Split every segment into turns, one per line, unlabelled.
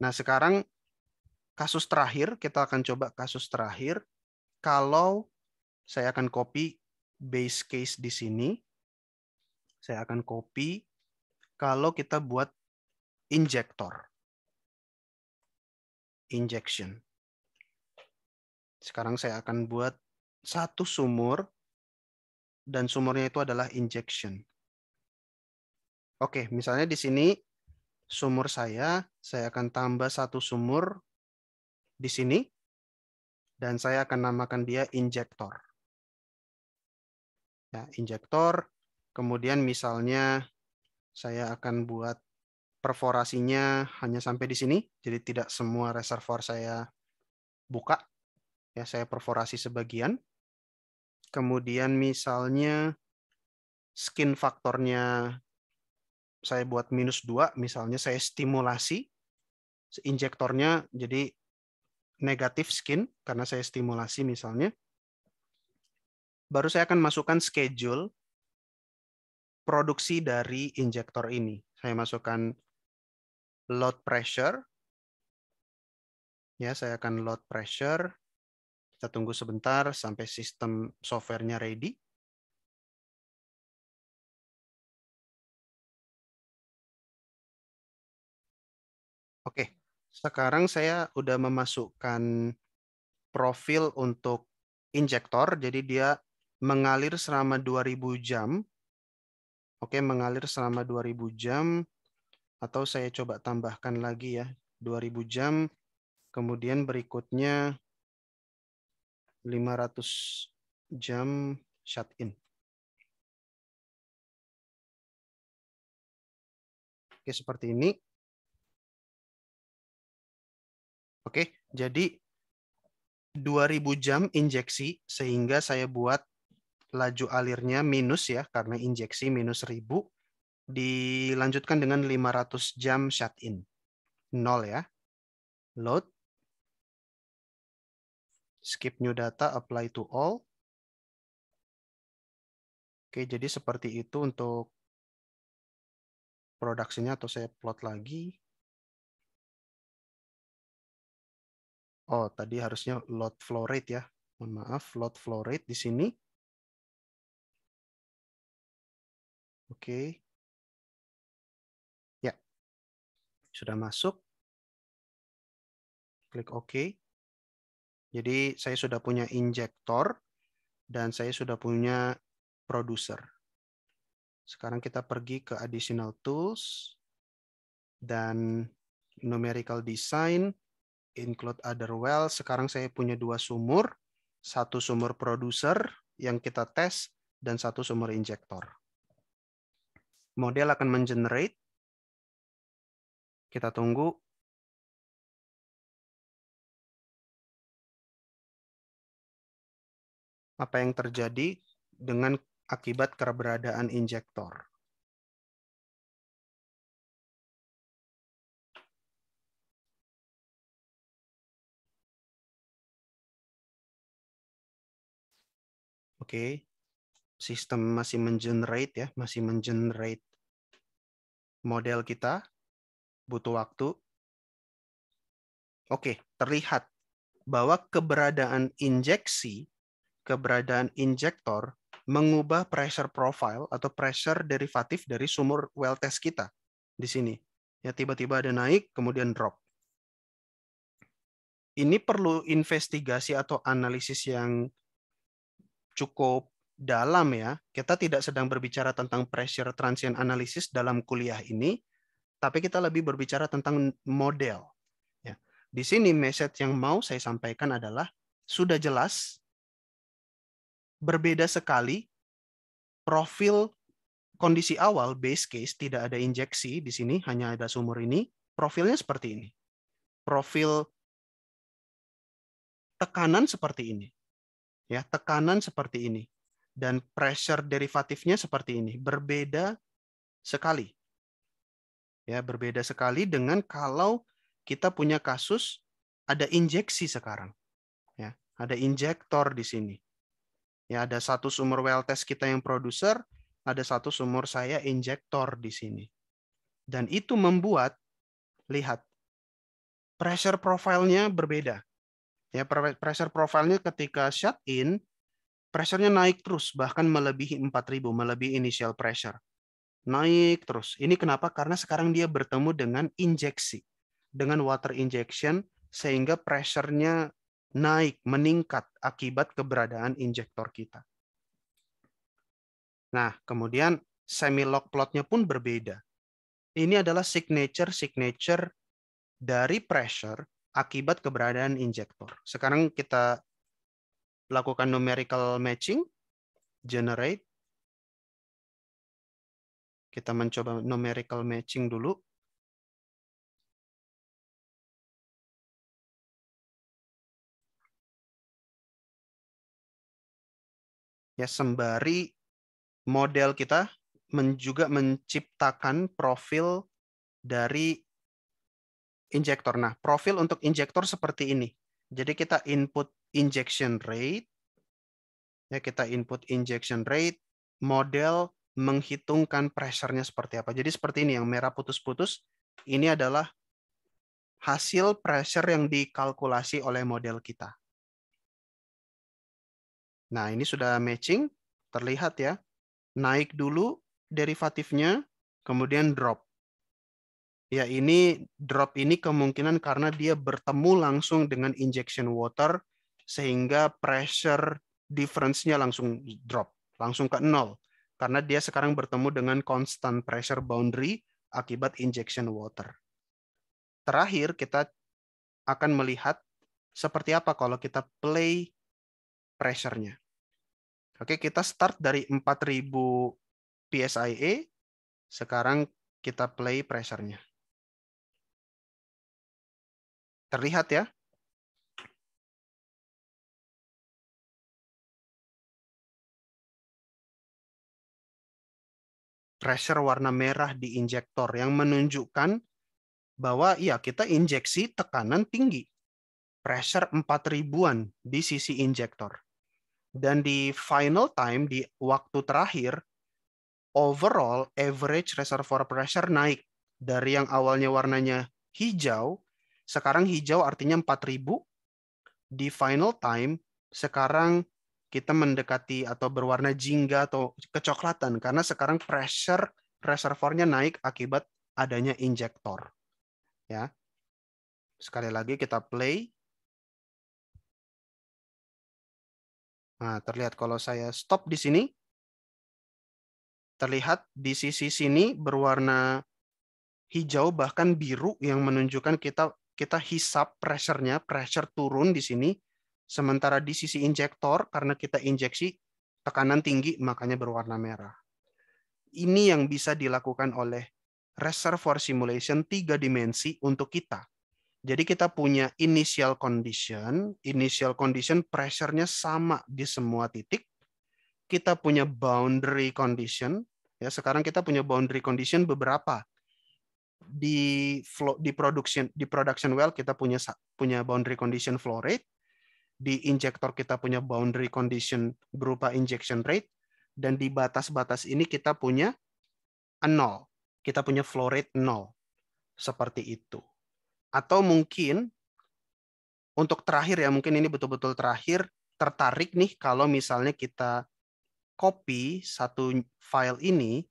Nah, sekarang kasus terakhir, kita akan coba kasus terakhir. Kalau saya akan copy base case di sini, saya akan copy kalau kita buat injector Injection. Sekarang saya akan buat satu sumur, dan sumurnya itu adalah injection. Oke, misalnya di sini sumur saya, saya akan tambah satu sumur di sini, dan saya akan namakan dia injektor. Ya, injektor, kemudian misalnya saya akan buat perforasinya hanya sampai di sini, jadi tidak semua reservoir saya buka. Ya, saya perforasi sebagian. Kemudian misalnya skin faktornya saya buat minus 2, misalnya saya stimulasi, injektornya jadi negatif skin, karena saya stimulasi misalnya, baru saya akan masukkan schedule produksi dari injektor ini. Saya masukkan load pressure, ya saya akan load pressure, kita tunggu sebentar
sampai sistem softwarenya ready.
sekarang saya udah memasukkan profil untuk injektor, jadi dia mengalir selama 2000 jam. Oke, mengalir selama 2000 jam atau saya coba tambahkan lagi ya, 2000 jam. Kemudian berikutnya 500 jam shut in.
Oke, seperti ini.
Oke, jadi 2000 jam injeksi sehingga saya buat laju alirnya minus ya karena injeksi minus 1000 dilanjutkan dengan 500 jam shut in. 0 ya. Load skip new data apply
to all. Oke, jadi seperti itu untuk produksinya atau saya plot lagi. Oh, tadi harusnya load flow rate ya. Mohon maaf, load flow rate di sini. Oke. Okay. Ya. Sudah masuk.
Klik OK. Jadi saya sudah punya injektor dan saya sudah punya producer. Sekarang kita pergi ke additional tools dan numerical design include other well. Sekarang saya punya dua sumur, satu sumur producer yang kita tes dan satu sumur injektor. Model akan mengenerate. Kita tunggu.
Apa yang terjadi dengan akibat keberadaan injektor.
Oke. Okay. Sistem masih mengenerate ya, masih mengenerate model kita. Butuh waktu. Oke, okay. terlihat bahwa keberadaan injeksi, keberadaan injektor mengubah pressure profile atau pressure derivatif dari sumur well test kita di sini. Ya tiba-tiba ada naik kemudian drop. Ini perlu investigasi atau analisis yang cukup dalam ya. Kita tidak sedang berbicara tentang pressure transient analysis dalam kuliah ini, tapi kita lebih berbicara tentang model. Ya. Di sini message yang mau saya sampaikan adalah sudah jelas berbeda sekali profil kondisi awal base case tidak ada injeksi di sini hanya ada sumur ini profilnya seperti ini profil tekanan seperti ini ya tekanan seperti ini dan pressure derivatifnya seperti ini berbeda sekali ya berbeda sekali dengan kalau kita punya kasus ada injeksi sekarang ya ada injektor di sini ya ada satu sumur well test kita yang produser ada satu sumur saya injektor di sini dan itu membuat lihat pressure profilnya berbeda Ya, pressure profile-nya ketika shut in, pressure-nya naik terus, bahkan melebihi 4000, melebihi initial pressure. Naik terus. Ini kenapa? Karena sekarang dia bertemu dengan injeksi, dengan water injection, sehingga pressure-nya naik, meningkat akibat keberadaan injektor kita. Nah, kemudian semi log plot-nya pun berbeda. Ini adalah signature signature dari pressure akibat keberadaan injektor. Sekarang kita lakukan numerical matching, generate.
Kita mencoba numerical matching dulu.
Ya, sembari model kita juga menciptakan profil dari injektor. Nah, profil untuk injektor seperti ini. Jadi kita input injection rate, ya kita input injection rate, model menghitungkan pressure-nya seperti apa. Jadi seperti ini yang merah putus-putus, ini adalah hasil pressure yang dikalkulasi oleh model kita. Nah, ini sudah matching, terlihat ya. Naik dulu derivatifnya, kemudian drop. Ya ini drop ini kemungkinan karena dia bertemu langsung dengan injection water sehingga pressure difference-nya langsung drop, langsung ke nol. Karena dia sekarang bertemu dengan constant pressure boundary akibat injection water. Terakhir kita akan melihat seperti apa kalau kita play pressure-nya. Oke, kita start dari 4000 PSIA. E.
Sekarang kita play pressure-nya. Terlihat ya? pressure
warna merah di injektor yang menunjukkan bahwa ya kita injeksi tekanan tinggi. Pressure 4000 ribuan di sisi injektor. Dan di final time, di waktu terakhir, overall average reservoir pressure naik. Dari yang awalnya warnanya hijau, sekarang hijau artinya 4000. Di final time sekarang kita mendekati atau berwarna jingga atau kecoklatan karena sekarang pressure reservornya naik akibat adanya injektor.
Ya. Sekali lagi kita play.
Nah, terlihat kalau saya stop di sini terlihat di sisi sini berwarna hijau bahkan biru yang menunjukkan kita kita hisap pressure-nya, pressure turun di sini. Sementara di sisi injektor, karena kita injeksi tekanan tinggi, makanya berwarna merah. Ini yang bisa dilakukan oleh reservoir simulation tiga dimensi untuk kita. Jadi kita punya initial condition, initial condition pressure-nya sama di semua titik. Kita punya boundary condition, ya sekarang kita punya boundary condition beberapa di flow di production di production well kita punya punya boundary condition flow rate di injektor kita punya boundary condition berupa injection rate dan di batas-batas ini kita punya nol kita punya flow rate nol seperti itu atau mungkin untuk terakhir ya mungkin ini betul-betul terakhir tertarik nih kalau misalnya kita copy satu file ini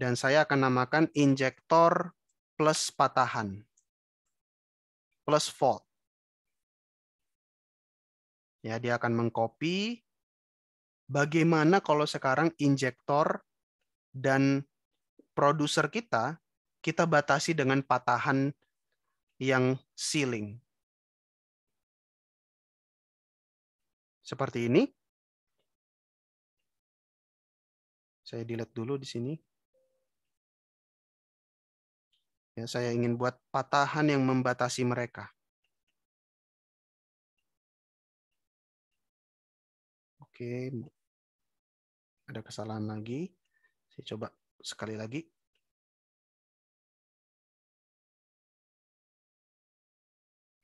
dan saya akan namakan injektor plus patahan
plus fault. Ya, dia akan
mengcopy bagaimana kalau sekarang injektor dan produser kita kita batasi dengan patahan yang ceiling.
Seperti ini. Saya delete dulu di sini. Ya, saya ingin buat patahan yang membatasi mereka. Oke, ada kesalahan lagi. Saya coba sekali lagi.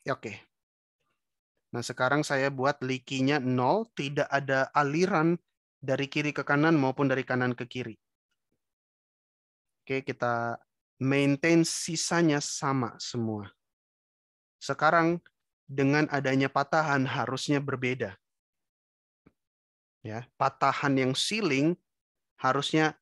Ya, oke. Nah, sekarang saya buat likinya nol, tidak ada aliran dari kiri ke kanan maupun dari kanan ke kiri. Oke, kita maintain sisanya sama semua. Sekarang dengan adanya patahan harusnya berbeda. Ya, patahan yang sealing harusnya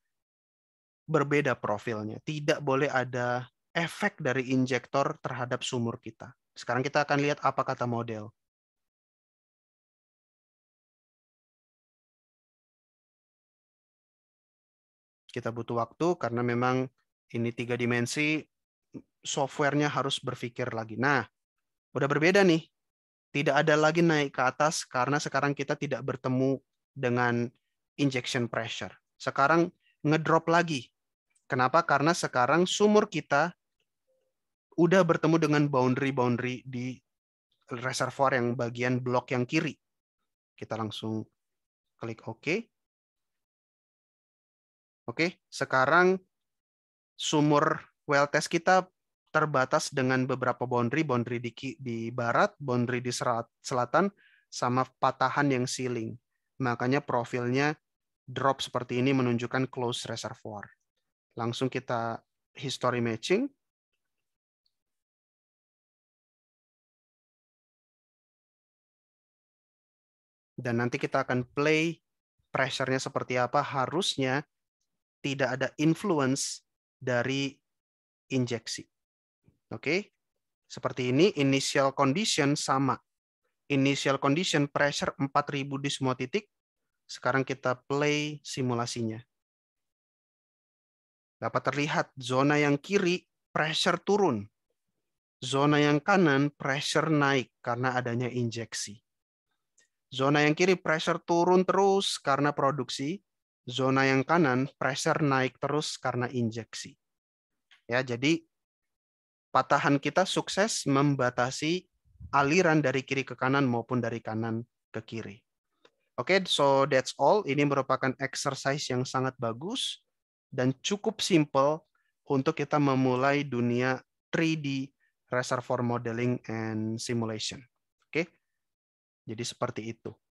berbeda profilnya. Tidak boleh ada efek dari injektor terhadap sumur kita. Sekarang kita akan lihat apa kata model. Kita butuh waktu karena memang ini tiga dimensi, softwarenya harus berpikir lagi. Nah, udah berbeda nih. Tidak ada lagi naik ke atas karena sekarang kita tidak bertemu dengan injection pressure. Sekarang ngedrop lagi. Kenapa? Karena sekarang sumur kita udah bertemu dengan boundary-boundary di reservoir yang bagian blok yang kiri. Kita langsung klik OK. Oke, sekarang sumur well test kita terbatas dengan beberapa boundary, boundary di, di barat, boundary di selatan, sama patahan yang sealing. Makanya profilnya drop seperti ini menunjukkan close reservoir. Langsung kita history matching. Dan nanti kita akan play pressure-nya seperti apa. Harusnya tidak ada influence dari injeksi. Oke. Seperti ini initial condition sama. Initial condition pressure 4000 di semua titik. Sekarang kita play simulasinya. Dapat terlihat zona yang kiri pressure turun. Zona yang kanan pressure naik karena adanya injeksi. Zona yang kiri pressure turun terus karena produksi zona yang kanan pressure naik terus karena injeksi. Ya, jadi patahan kita sukses membatasi aliran dari kiri ke kanan maupun dari kanan ke kiri. Oke, okay, so that's all. Ini merupakan exercise yang sangat bagus dan cukup simple untuk kita memulai dunia 3D reservoir modeling and simulation. Oke. Okay? Jadi seperti itu.